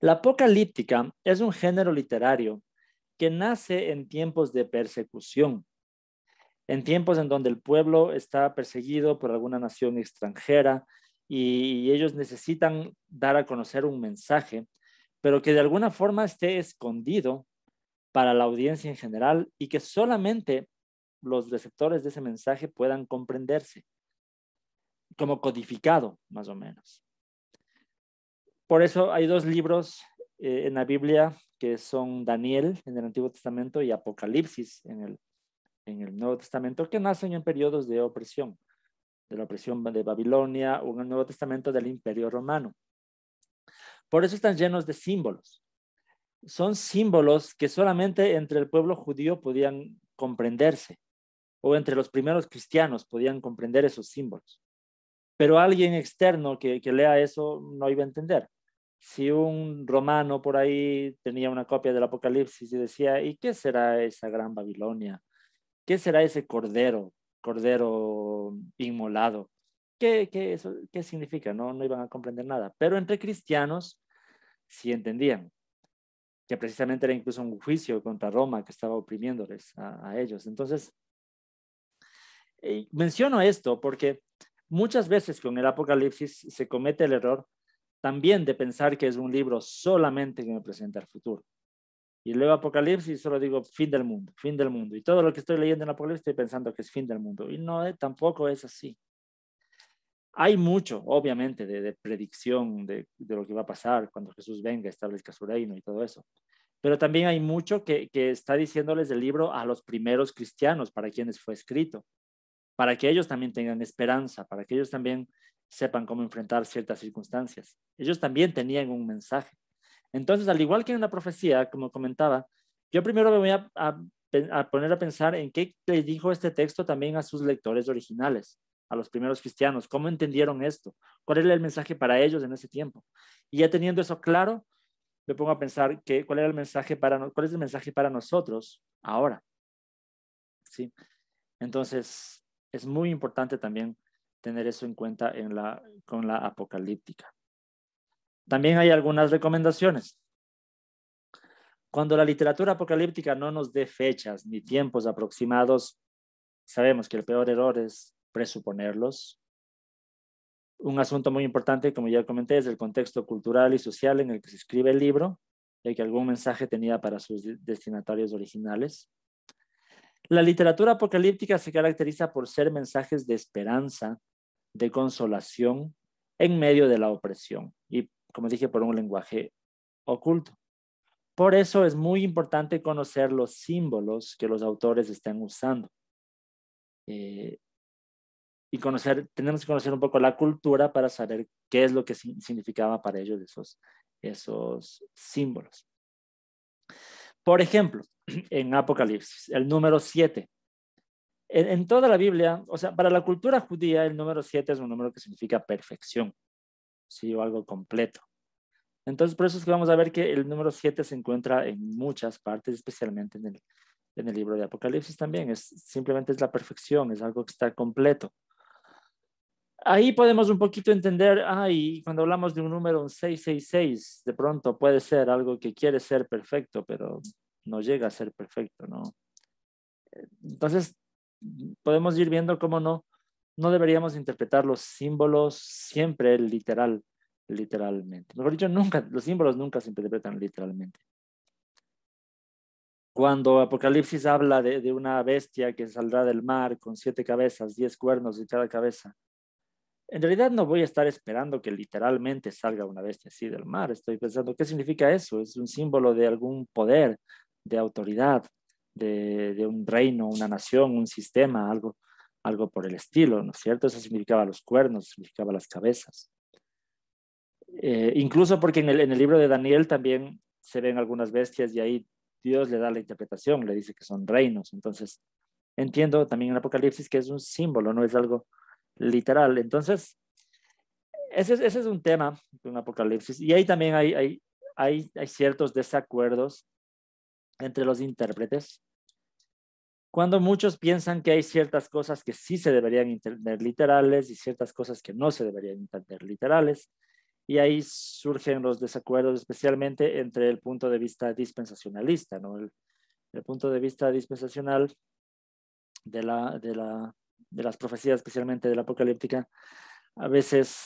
La apocalíptica es un género literario que nace en tiempos de persecución, en tiempos en donde el pueblo está perseguido por alguna nación extranjera y, ellos necesitan dar a conocer un mensaje, pero que de alguna forma esté escondido para la audiencia en general y que solamente los receptores de ese mensaje puedan comprenderse como codificado, más o menos. Por eso hay dos libros eh, en la Biblia que son Daniel en el Antiguo Testamento y Apocalipsis en el, Nuevo Testamento, que nacen en periodos de opresión, de la opresión de Babilonia o en el Nuevo Testamento del Imperio Romano. Por eso están llenos de símbolos. Son símbolos que solamente entre el pueblo judío podían comprenderse, o entre los primeros cristianos podían comprender esos símbolos. Pero alguien externo que lea eso no iba a entender si un romano por ahí tenía una copia del Apocalipsis y decía, ¿y qué será esa gran Babilonia? ¿Qué será ese cordero, cordero inmolado? ¿Qué, qué, qué significa? No, no iban a comprender nada. Pero entre cristianos sí entendían que precisamente era incluso un juicio contra Roma que estaba oprimiéndoles a, ellos. Entonces, eh, menciono esto porque muchas veces con el Apocalipsis se comete el error también de pensar que es un libro solamente que me presenta el futuro. Y leo Apocalipsis solo digo fin del mundo, fin del mundo. Y todo lo que estoy leyendo en Apocalipsis estoy pensando que es fin del mundo. Y no, eh, tampoco es así. Hay mucho, obviamente, de, predicción de, lo que va a pasar cuando Jesús venga, establezca su reino y todo eso. Pero también hay mucho que, que está diciéndoles el libro a los primeros cristianos para quienes fue escrito, para que ellos también tengan esperanza, para que ellos también sepan cómo enfrentar ciertas circunstancias. Ellos también tenían un mensaje. Entonces, al igual que en la profecía, como comentaba, yo primero me voy a, poner a pensar en qué le dijo este texto también a sus lectores originales, a los primeros cristianos, cómo entendieron esto, cuál era el mensaje para ellos en ese tiempo. Y ya teniendo eso claro, me pongo a pensar que, cuál era el mensaje para cuál es el mensaje para nosotros ahora. ¿Sí? Entonces, es muy importante también tener eso en cuenta con la apocalíptica. También hay algunas recomendaciones. Cuando la literatura apocalíptica no nos dé fechas ni tiempos aproximados, sabemos que el peor error es presuponerlos. Un asunto muy importante, como ya comenté, es el contexto cultural y social en el que se escribe el libro, y que algún mensaje tenía para sus destinatarios originales. La literatura apocalíptica se caracteriza por ser mensajes de esperanza, de consolación en medio de la opresión y, como dije, por un lenguaje oculto. Por eso es muy importante conocer los símbolos que los autores están usando. Eh, y conocer, tenemos que conocer un poco la cultura para saber qué es lo que significaba para ellos esos, esos símbolos. Por ejemplo, en Apocalipsis, el número 7. En, toda la Biblia, o sea, para la cultura judía, el número 7 es un número que significa perfección, ¿sí? O algo completo. Entonces, por eso es que vamos a ver que el número 7 se encuentra en muchas partes, especialmente en el, en el libro de Apocalipsis también. Es, simplemente es la perfección, es algo que está completo ahí podemos un poquito entender, ay, cuando hablamos de un número 666, de pronto puede ser algo que quiere ser perfecto, pero no llega a ser perfecto, ¿no? Entonces, podemos ir viendo cómo no, no deberíamos interpretar los símbolos siempre literal, literalmente. Mejor dicho, nunca, los símbolos nunca se interpretan literalmente. Cuando Apocalipsis habla de, de una bestia que saldrá del mar con siete cabezas, diez cuernos y cada cabeza, en realidad no voy a estar esperando que literalmente salga una bestia así del mar. Estoy pensando, ¿qué significa eso? Es un símbolo de algún poder, de autoridad, de, un reino, una nación, un sistema, algo, algo por el estilo, ¿no es cierto? Eso significaba los cuernos, significaba las cabezas. Eh, incluso porque en el, en el libro de Daniel también se ven algunas bestias y ahí Dios le da la interpretación, le dice que son reinos. Entonces, entiendo también en Apocalipsis que es un símbolo, no es algo literal. Entonces, ese, es un tema de un apocalipsis. Y ahí también hay, hay, ciertos desacuerdos entre los intérpretes. Cuando muchos piensan que hay ciertas cosas que sí se deberían entender literales y ciertas cosas que no se deberían entender literales, y ahí surgen los desacuerdos, especialmente entre el punto de vista dispensacionalista, ¿no? el, el punto de vista dispensacional de la, de la de las profecías, especialmente de la apocalíptica, a veces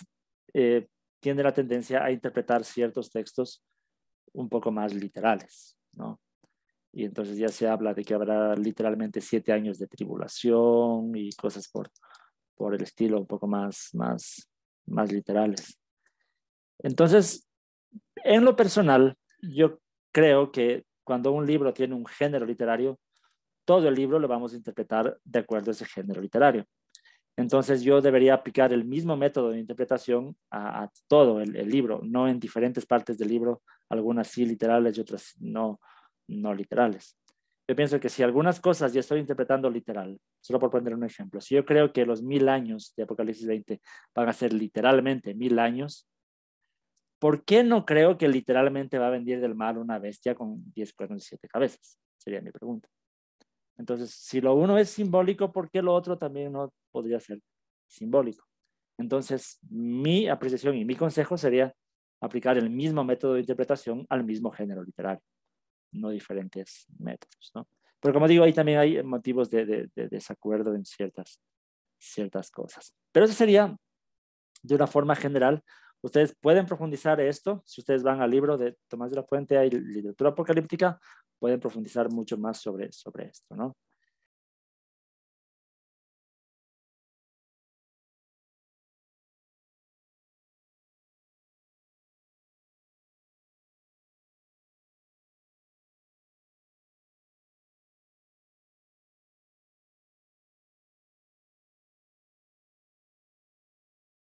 eh, tiene la tendencia a interpretar ciertos textos un poco más literales, ¿no? Y entonces ya se habla de que habrá literalmente siete años de tribulación y cosas por, por el estilo un poco más, más, más literales. Entonces, en lo personal, yo creo que cuando un libro tiene un género literario, todo el libro lo vamos a interpretar de acuerdo a ese género literario. Entonces yo debería aplicar el mismo método de interpretación a, todo el, libro, no en diferentes partes del libro, algunas sí literales y otras no, no literales. Yo pienso que si algunas cosas ya estoy interpretando literal, solo por poner un ejemplo, si yo creo que los mil años de Apocalipsis 20 van a ser literalmente mil años, ¿por qué no creo que literalmente va a venir del mal una bestia con 10 cuernos y siete cabezas? Sería mi pregunta. Entonces, si lo uno es simbólico, ¿por qué lo otro también no podría ser simbólico? Entonces, mi apreciación y mi consejo sería aplicar el mismo método de interpretación al mismo género literario, no diferentes métodos. Pero como digo, ahí también hay motivos de, desacuerdo en ciertas, ciertas cosas. Pero eso sería, de una forma general, ustedes pueden profundizar esto si ustedes van al libro de Tomás de la Fuente, hay literatura apocalíptica, pueden profundizar mucho más sobre, sobre esto, ¿no?